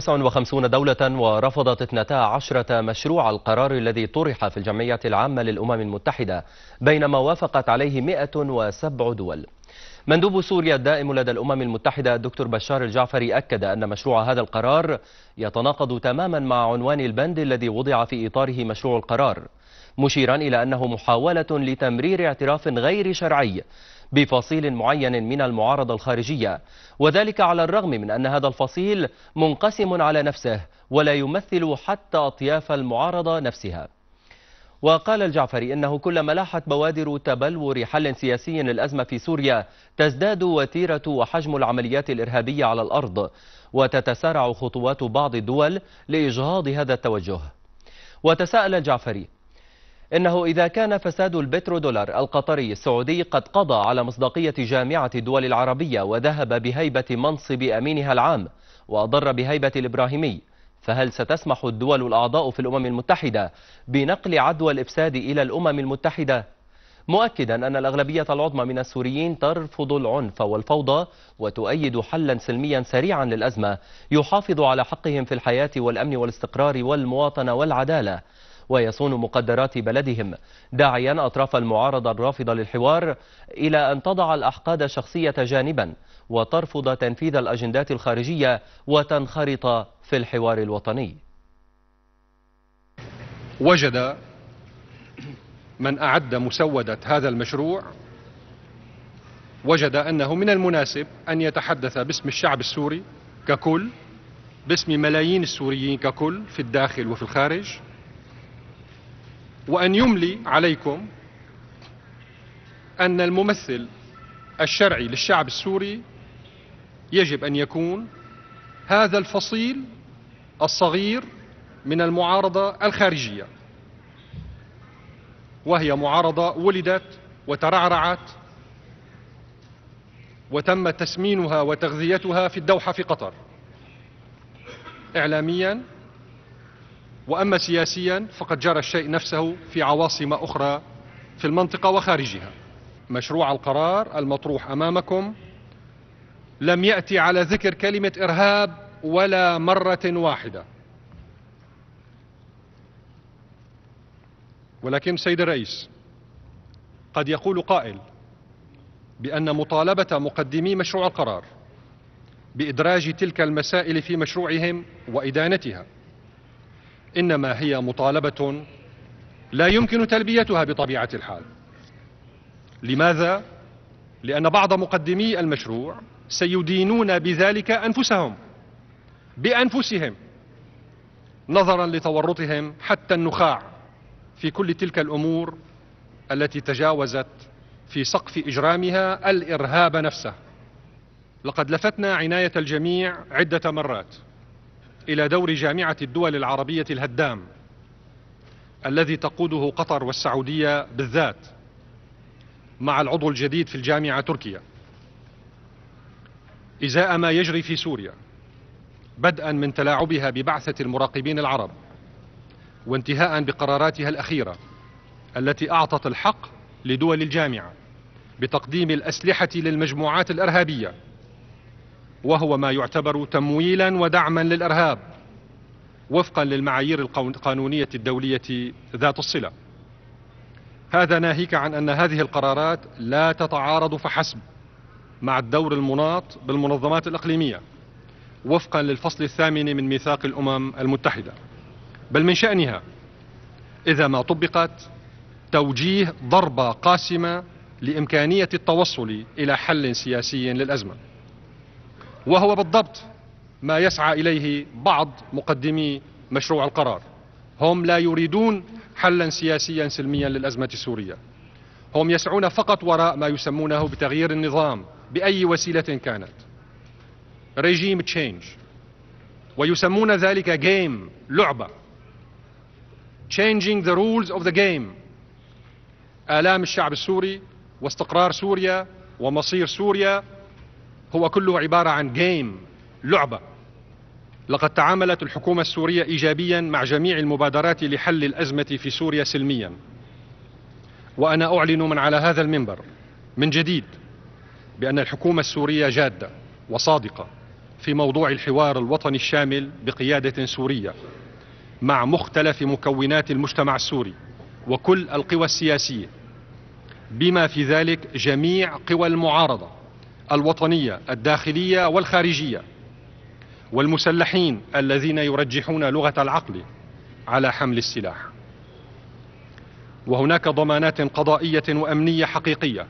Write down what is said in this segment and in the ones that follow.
59 دولة ورفضت 12 مشروع القرار الذي طرح في الجمعية العامة للأمم المتحدة بينما وافقت عليه 107 دول مندوب سوريا الدائم لدى الأمم المتحدة الدكتور بشار الجعفري أكد أن مشروع هذا القرار يتناقض تماما مع عنوان البند الذي وضع في إطاره مشروع القرار مشيرا إلى أنه محاولة لتمرير اعتراف غير شرعي بفصيل معين من المعارضة الخارجية وذلك على الرغم من أن هذا الفصيل منقسم على نفسه ولا يمثل حتى أطياف المعارضة نفسها وقال الجعفري انه كلما لاحت بوادر تبلور حل سياسي للازمه في سوريا تزداد وتيره وحجم العمليات الارهابيه على الارض وتتسارع خطوات بعض الدول لاجهاض هذا التوجه وتساءل الجعفري إنه إذا كان فساد البترودولار القطري السعودي قد قضى على مصداقية جامعة الدول العربية وذهب بهيبة منصب أمينها العام وأضر بهيبة الإبراهيمي فهل ستسمح الدول الأعضاء في الأمم المتحدة بنقل عدوى الإفساد إلى الأمم المتحدة؟ مؤكدا أن الأغلبية العظمى من السوريين ترفض العنف والفوضى وتؤيد حلا سلميا سريعا للأزمة يحافظ على حقهم في الحياة والأمن والاستقرار والمواطنة والعدالة ويصون مقدرات بلدهم داعيا أطراف المعارضة الرافضة للحوار إلى أن تضع الأحقاد الشخصية جانبا وترفض تنفيذ الأجندات الخارجية وتنخرط في الحوار الوطني وجد من أعد مسودة هذا المشروع وجد أنه من المناسب أن يتحدث باسم الشعب السوري ككل باسم ملايين السوريين ككل في الداخل وفي الخارج وأن يملي عليكم أن الممثل الشرعي للشعب السوري يجب أن يكون هذا الفصيل الصغير من المعارضة الخارجية وهي معارضة ولدت وترعرعت وتم تسمينها وتغذيتها في الدوحة في قطر إعلاميا وأما سياسيا فقد جرى الشيء نفسه في عواصم أخرى في المنطقة وخارجها مشروع القرار المطروح أمامكم لم يأتي على ذكر كلمة إرهاب ولا مرة واحدة ولكن سيد الرئيس قد يقول قائل بأن مطالبة مقدمي مشروع القرار بإدراج تلك المسائل في مشروعهم وإدانتها إنما هي مطالبة لا يمكن تلبيتها بطبيعة الحال لماذا؟ لأن بعض مقدمي المشروع سيدينون بذلك أنفسهم بأنفسهم نظرا لتورطهم حتى النخاع في كل تلك الأمور التي تجاوزت في سقف إجرامها الإرهاب نفسه لقد لفتنا عناية الجميع عدة مرات إلى دور جامعة الدول العربية الهدام الذي تقوده قطر والسعودية بالذات مع العضو الجديد في الجامعة تركيا إزاء ما يجري في سوريا بدءا من تلاعبها ببعثة المراقبين العرب وانتهاء بقراراتها الأخيرة التي أعطت الحق لدول الجامعة بتقديم الأسلحة للمجموعات الإرهابية وهو ما يعتبر تمويلا ودعما للارهاب وفقا للمعايير القانونيه الدوليه ذات الصله. هذا ناهيك عن ان هذه القرارات لا تتعارض فحسب مع الدور المناط بالمنظمات الاقليميه وفقا للفصل الثامن من ميثاق الامم المتحده. بل من شانها اذا ما طبقت توجيه ضربه قاسمه لامكانيه التوصل الى حل سياسي للازمه. وهو بالضبط ما يسعى اليه بعض مقدمي مشروع القرار هم لا يريدون حلا سياسيا سلميا للازمه السوريه هم يسعون فقط وراء ما يسمونه بتغيير النظام باي وسيله كانت ريجيم تشينج ويسمون ذلك جيم لعبه changing the rules of the game آلام الشعب السوري واستقرار سوريا ومصير سوريا هو كله عبارة عن جيم لعبة لقد تعاملت الحكومة السورية إيجابيا مع جميع المبادرات لحل الأزمة في سوريا سلميا وأنا أعلن من على هذا المنبر من جديد بأن الحكومة السورية جادة وصادقة في موضوع الحوار الوطني الشامل بقيادة سورية مع مختلف مكونات المجتمع السوري وكل القوى السياسية بما في ذلك جميع قوى المعارضة الوطنية الداخلية والخارجية والمسلحين الذين يرجحون لغة العقل على حمل السلاح وهناك ضمانات قضائية وأمنية حقيقية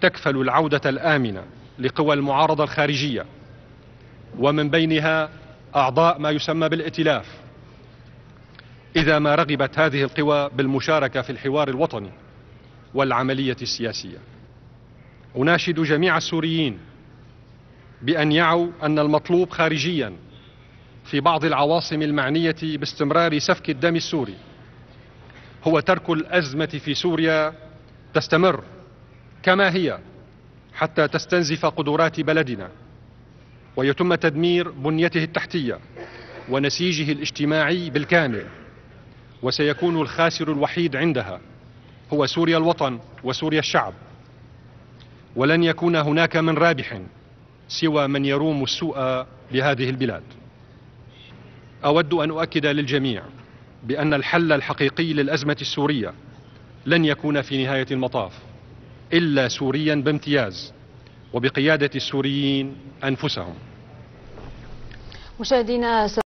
تكفل العودة الآمنة لقوى المعارضة الخارجية ومن بينها أعضاء ما يسمى بالائتلاف إذا ما رغبت هذه القوى بالمشاركة في الحوار الوطني والعملية السياسية أناشد جميع السوريين بأن يعوا أن المطلوب خارجيا في بعض العواصم المعنية باستمرار سفك الدم السوري هو ترك الأزمة في سوريا تستمر كما هي حتى تستنزف قدرات بلدنا ويتم تدمير بنيته التحتية ونسيجه الاجتماعي بالكامل وسيكون الخاسر الوحيد عندها هو سوريا الوطن وسوريا الشعب ولن يكون هناك من رابح سوى من يروم السوء لهذه البلاد اود ان اؤكد للجميع بان الحل الحقيقي للازمه السوريه لن يكون في نهايه المطاف الا سوريا بامتياز وبقياده السوريين انفسهم مشاهدينا